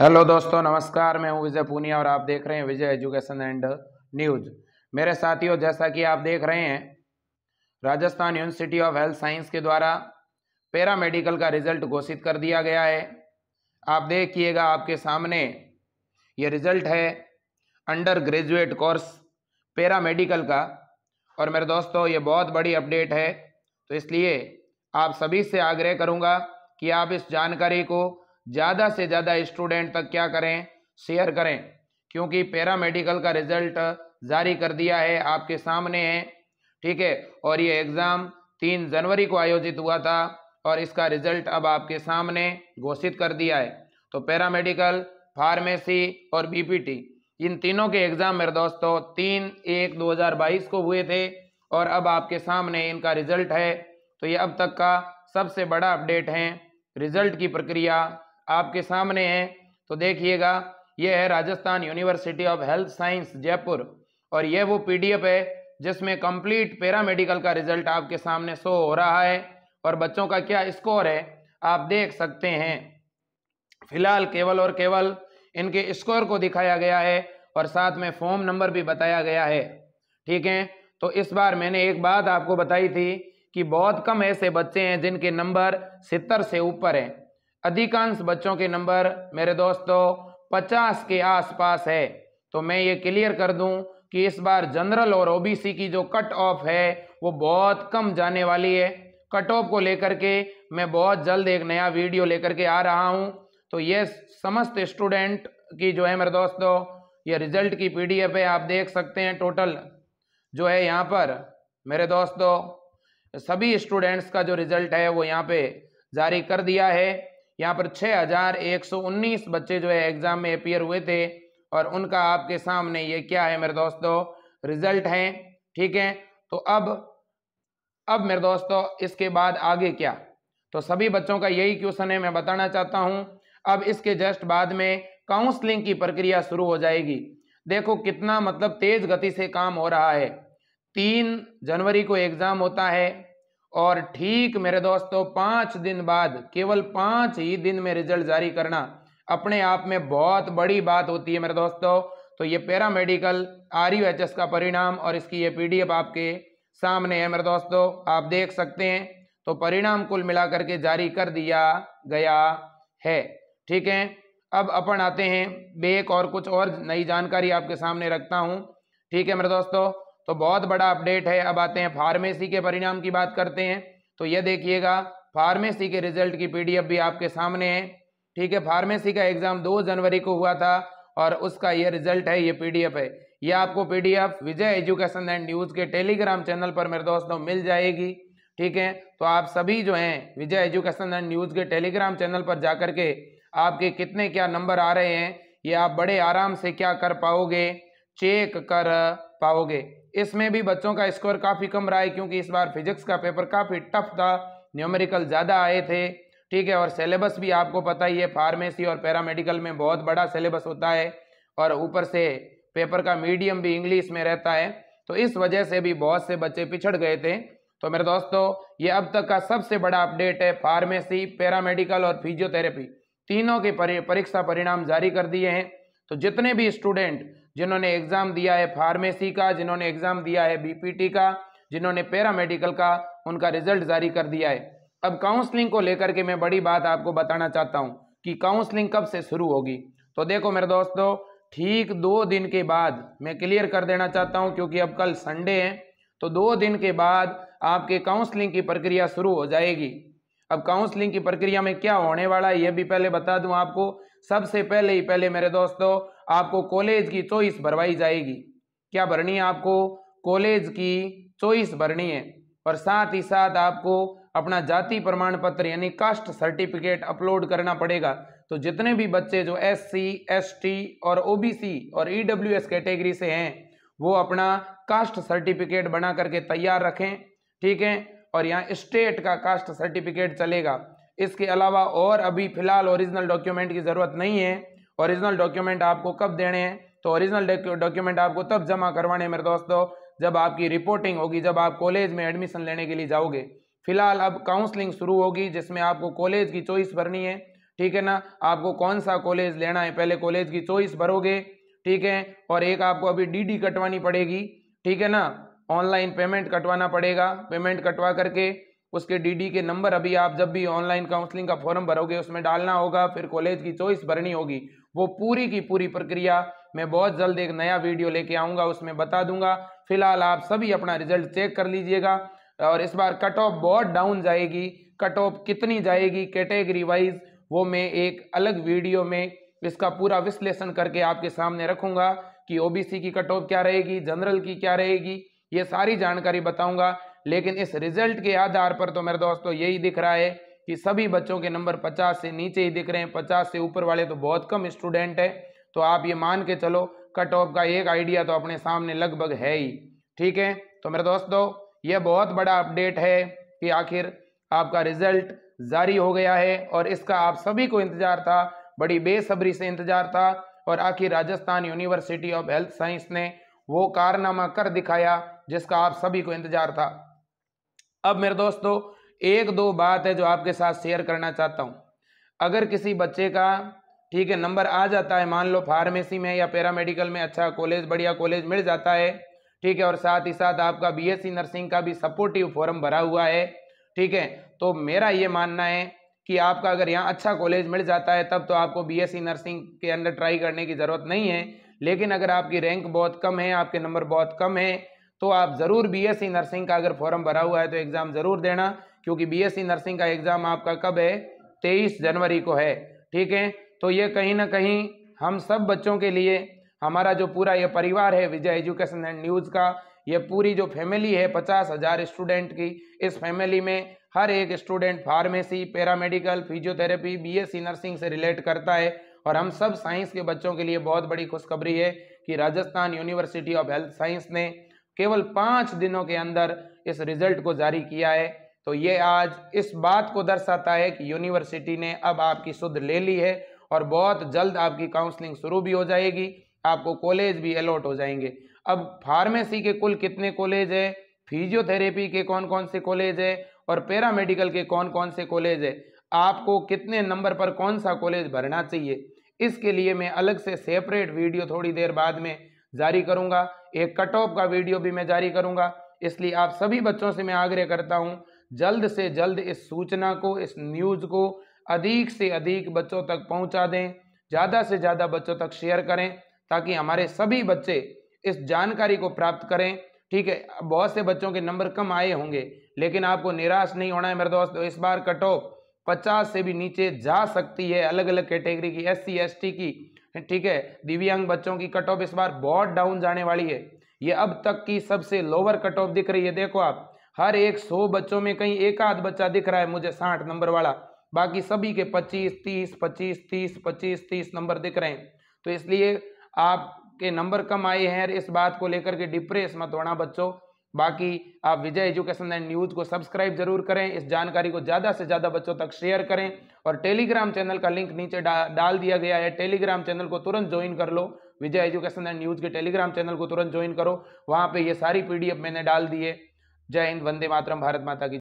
hello दोस्तों नमस्कार मैं हूं विजय पूनिया और आप देख रहे हैं विजय एजुकेशन एंड न्यूज मेरे साथियों जैसा कि आप देख रहे हैं Rajasthan university of health science के द्वारा पैरा मेडिकल का रिजल्ट घोषित कर दिया गया है आप देखिएगा आपके सामने ये रिजल्ट है undergraduate course paramedical का और मेरे दोस्तों ये बहुत बड़ी अपडेट है तो इसलिए आप सभी से आग्रह करूँगा कि आप इस जानकारी को ज़्यादा से ज़्यादा स्टूडेंट तक क्या करें शेयर करें क्योंकि पैरामेडिकल का रिजल्ट जारी कर दिया है आपके सामने है ठीक है और ये एग्ज़ाम तीन जनवरी को आयोजित हुआ था और इसका रिजल्ट अब आपके सामने घोषित कर दिया है तो पैरामेडिकल फार्मेसी और बीपीटी इन तीनों के एग्ज़ाम मेरे दोस्तों तीन एक 2022 को हुए थे और अब आपके सामने इनका रिजल्ट है तो ये अब तक का सबसे बड़ा अपडेट है रिजल्ट की प्रक्रिया आपके सामने है तो देखिएगा यह है Rajasthan university of health science Jaipur और यह वो पीडीएफ है जिसमें कंप्लीट पैरामेडिकल का रिजल्ट आपके सामने शो हो रहा है और बच्चों का क्या स्कोर है आप देख सकते हैं फिलहाल केवल और केवल इनके स्कोर को दिखाया गया है और साथ में फॉर्म नंबर भी बताया गया है ठीक है तो इस बार मैंने एक बात आपको बताई थी कि बहुत कम ऐसे बच्चे हैं जिनके नंबर सितर से ऊपर हैं अधिकांश बच्चों के नंबर मेरे दोस्तों पचास के आसपास है तो मैं ये क्लियर कर दूं कि इस बार जनरल और ओबीसी की जो कट ऑफ है वो बहुत कम जाने वाली है कट ऑफ को लेकर के मैं बहुत जल्द एक नया वीडियो लेकर के आ रहा हूँ तो ये समस्त स्टूडेंट की जो है मेरे दोस्तों ये रिजल्ट की पी डी है आप देख सकते हैं टोटल जो है यहाँ पर मेरे दोस्तों सभी स्टूडेंट्स का जो रिजल्ट है वो यहाँ पे जारी कर दिया है यहाँ पर 6119 बच्चे जो है एग्ज़ाम में अपियर हुए थे और उनका आपके सामने ये क्या है मेरे दोस्तों रिजल्ट है ठीक है तो अब अब मेरे दोस्तों इसके बाद आगे क्या तो सभी बच्चों का यही क्वेश्चन है मैं बताना चाहता हूँ अब इसके जस्ट बाद में काउंसलिंग की प्रक्रिया शुरू हो जाएगी देखो कितना मतलब तेज गति से काम हो रहा है तीन जनवरी को एग्ज़ाम होता है और ठीक मेरे दोस्तों पांच दिन बाद केवल पांच ही दिन में रिजल्ट जारी करना अपने आप में बहुत बड़ी बात होती है मेरे दोस्तों तो ये paramedical R U H S का परिणाम और इसकी ये पीडीएफ आपके सामने है मेरे दोस्तों आप देख सकते हैं तो परिणाम कुल मिलाकर के जारी कर दिया गया है ठीक है अब अपन आते हैं बेक और कुछ और नई जानकारी आपके सामने रखता हूँ ठीक है मेरे दोस्तों तो बहुत बड़ा अपडेट है अब आते हैं फार्मेसी के परिणाम की बात करते हैं तो ये देखिएगा फार्मेसी के रिजल्ट की पीडीएफ भी आपके सामने है ठीक है फार्मेसी का एग्ज़ाम दो जनवरी को हुआ था और उसका ये रिजल्ट है ये पीडीएफ है ये आपको PDF Vijay education and news के टेलीग्राम चैनल पर मेरे दोस्तों मिल जाएगी ठीक है तो आप सभी जो हैं विजय एजुकेशन एंड न्यूज़ के टेलीग्राम चैनल पर जा कर के आपके कितने क्या नंबर आ रहे हैं ये आप बड़े आराम से क्या कर पाओगे चेक कर पाओगे इसमें भी बच्चों का स्कोर काफ़ी कम रहा है क्योंकि इस बार फिजिक्स का पेपर काफ़ी टफ था न्यूमेरिकल ज़्यादा आए थे ठीक है और सिलेबस भी आपको पता ही है फार्मेसी और पैरामेडिकल में बहुत बड़ा सिलेबस होता है और ऊपर से पेपर का मीडियम भी इंग्लिश में रहता है तो इस वजह से भी बहुत से बच्चे पिछड़ गए थे तो मेरे दोस्तों ये अब तक का सबसे बड़ा अपडेट है फार्मेसी पैरामेडिकल और फिजियोथेरेपी तीनों के परीक्षा परिणाम जारी कर दिए हैं तो जितने भी स्टूडेंट जिन्होंने एग्ज़ाम दिया है फार्मेसी का जिन्होंने एग्ज़ाम दिया है बीपीटी का जिन्होंने पैरामेडिकल का उनका रिजल्ट जारी कर दिया है अब काउंसलिंग को लेकर के मैं बड़ी बात आपको बताना चाहता हूँ कि काउंसलिंग कब से शुरू होगी तो देखो मेरे दोस्तों ठीक दो दिन के बाद मैं क्लियर कर देना चाहता हूँ क्योंकि अब कल संडे है तो दो दिन के बाद आपके काउंसलिंग की प्रक्रिया शुरू हो जाएगी अब काउंसलिंग की प्रक्रिया में क्या होने वाला है यह भी पहले बता दूं आपको सबसे पहले ही पहले मेरे दोस्तों आपको कॉलेज की चॉइस भरवाई जाएगी क्या भरनी है आपको कॉलेज की चॉइस भरनी है और साथ ही साथ आपको अपना जाति प्रमाण पत्र यानी कास्ट सर्टिफिकेट अपलोड करना पड़ेगा तो जितने भी बच्चे जो एस सी एस टी और ओ बी सी और ई डब्ल्यू एस कैटेगरी से हैं वो अपना कास्ट सर्टिफिकेट बना करके तैयार रखें ठीक है और यहाँ स्टेट का कास्ट सर्टिफिकेट चलेगा इसके अलावा और अभी फिलहाल ओरिजिनल डॉक्यूमेंट की ज़रूरत नहीं है ओरिजिनल डॉक्यूमेंट आपको कब देने हैं तो ओरिजिनल डॉक्यूमेंट आपको तब जमा करवाने हैं मेरे दोस्तों जब आपकी रिपोर्टिंग होगी जब आप कॉलेज में एडमिशन लेने के लिए जाओगे फिलहाल अब काउंसलिंग शुरू होगी जिसमें आपको कॉलेज की चॉइस भरनी है ठीक है ना आपको कौन सा कॉलेज लेना है पहले कॉलेज की चॉइस भरोगे ठीक है और एक आपको अभी डीडी कटवानी पड़ेगी ठीक है ना ऑनलाइन पेमेंट कटवाना पड़ेगा पेमेंट कटवा करके उसके डीडी के नंबर अभी आप जब भी ऑनलाइन काउंसलिंग का फॉर्म भरोगे उसमें डालना होगा फिर कॉलेज की चॉइस भरनी होगी वो पूरी की पूरी प्रक्रिया मैं बहुत जल्द एक नया वीडियो लेके आऊँगा उसमें बता दूंगा फिलहाल आप सभी अपना रिजल्ट चेक कर लीजिएगा और इस बार कट ऑफ बहुत डाउन जाएगी कट ऑफ कितनी जाएगी कैटेगरी वाइज वो मैं एक अलग वीडियो में इसका पूरा विश्लेषण करके आपके सामने रखूंगा कि ओबीसी की कट ऑफ क्या रहेगी जनरल की क्या रहेगी ये सारी जानकारी बताऊंगा लेकिन इस रिजल्ट के आधार पर तो मेरे दोस्तों यही दिख रहा है कि सभी बच्चों के नंबर 50 से नीचे ही दिख रहे हैं 50 से ऊपर वाले तो बहुत कम स्टूडेंट है तो आप ये मान के चलो कट ऑफ का एक आइडिया तो अपने सामने लगभग है ही ठीक है तो मेरे दोस्तों यह बहुत बड़ा अपडेट है कि आखिर आपका रिजल्ट जारी हो गया है और इसका आप सभी को इंतजार था बड़ी बेसब्री से इंतजार था और आखिर Rajasthan university of health science ने वो कारनामा कर दिखाया जिसका आप सभी को इंतजार था अब मेरे दोस्तों एक दो बात है जो आपके साथ शेयर करना चाहता हूँ अगर किसी बच्चे का ठीक है नंबर आ जाता है मान लो फार्मेसी में या पैरामेडिकल में अच्छा कॉलेज बढ़िया कॉलेज मिल जाता है ठीक है और साथ ही साथ आपका बीएससी नर्सिंग का भी सपोर्टिव फॉर्म भरा हुआ है ठीक है तो मेरा ये मानना है कि आपका अगर यहाँ अच्छा कॉलेज मिल जाता है तब तो आपको बीएससी नर्सिंग के अंदर ट्राई करने की ज़रूरत नहीं है लेकिन अगर आपकी रैंक बहुत कम है आपके नंबर बहुत कम है तो आप ज़रूर बीएससी नर्सिंग का अगर फॉर्म भरा हुआ है तो एग्ज़ाम ज़रूर देना क्योंकि बीएससी नर्सिंग e का एग्ज़ाम आपका कब है तेईस जनवरी को है ठीक है तो ये कहीं ना कहीं हम सब बच्चों के लिए हमारा जो पूरा ये परिवार है विजय एजुकेशन एंड न्यूज़ का ये पूरी जो फैमिली है पचास हज़ार स्टूडेंट की इस फैमिली में हर एक student pharmacy paramedical physiotherapy BSc nursing e से रिलेट करता है और हम सब साइंस के बच्चों के लिए बहुत बड़ी खुशखबरी है कि Rajasthan university of health science ने केवल पाँच दिनों के अंदर इस रिजल्ट को जारी किया है तो ये आज इस बात को दर्शाता है कि यूनिवर्सिटी ने अब आपकी सुध ले ली है और बहुत जल्द आपकी काउंसलिंग शुरू भी हो जाएगी आपको कॉलेज भी अलॉट हो जाएंगे अब फार्मेसी के कुल कितने कॉलेज है फिजियोथेरेपी के कौन कौन से कॉलेज है और पैरामेडिकल के कौन कौन से कॉलेज है आपको कितने नंबर पर कौन सा कॉलेज भरना चाहिए इसके लिए मैं अलग से सेपरेट वीडियो थोड़ी देर बाद में जारी करूंगा एक कट ऑफ का वीडियो भी मैं जारी करूंगा इसलिए आप सभी बच्चों से मैं आग्रह करता हूं जल्द से जल्द इस सूचना को इस न्यूज़ को अधिक से अधिक बच्चों तक पहुंचा दें ज़्यादा से ज़्यादा बच्चों तक शेयर करें ताकि हमारे सभी बच्चे इस जानकारी को प्राप्त करें ठीक है बहुत से बच्चों के नंबर कम आए होंगे लेकिन आपको निराश नहीं होना है मेरे दोस्त तो इस बार कट ऑफ पचास से भी नीचे जा सकती है अलग अलग कैटेगरी की एस सी की ठीक है दिव्यांग बच्चों की कट ऑफ इस बार बहुत डाउन जाने वाली है ये अब तक की सबसे लोअर कट ऑफ दिख रही है देखो आप हर एक सौ बच्चों में कहीं एक आध बच्चा दिख रहा है मुझे साठ नंबर वाला बाकी सभी के पच्चीस तीस पच्चीस तीस पच्चीस तीस नंबर दिख रहे हैं तो इसलिए आपके नंबर कम आए हैं इस बात को लेकर के डिप्रेस मत होना बच्चों बाकी आप विजय एजुकेशन एंड न्यूज़ को सब्सक्राइब जरूर करें इस जानकारी को ज़्यादा से ज़्यादा बच्चों तक शेयर करें और टेलीग्राम चैनल का लिंक नीचे डा, डाल दिया गया है टेलीग्राम चैनल को तुरंत ज्वाइन कर लो विजय एजुकेशन एंड न्यूज़ के टेलीग्राम चैनल को तुरंत ज्वाइन करो वहाँ पर ये सारी पीडीएफ मैंने डाल दिए जय हिंद वंदे मातरम भारत माता की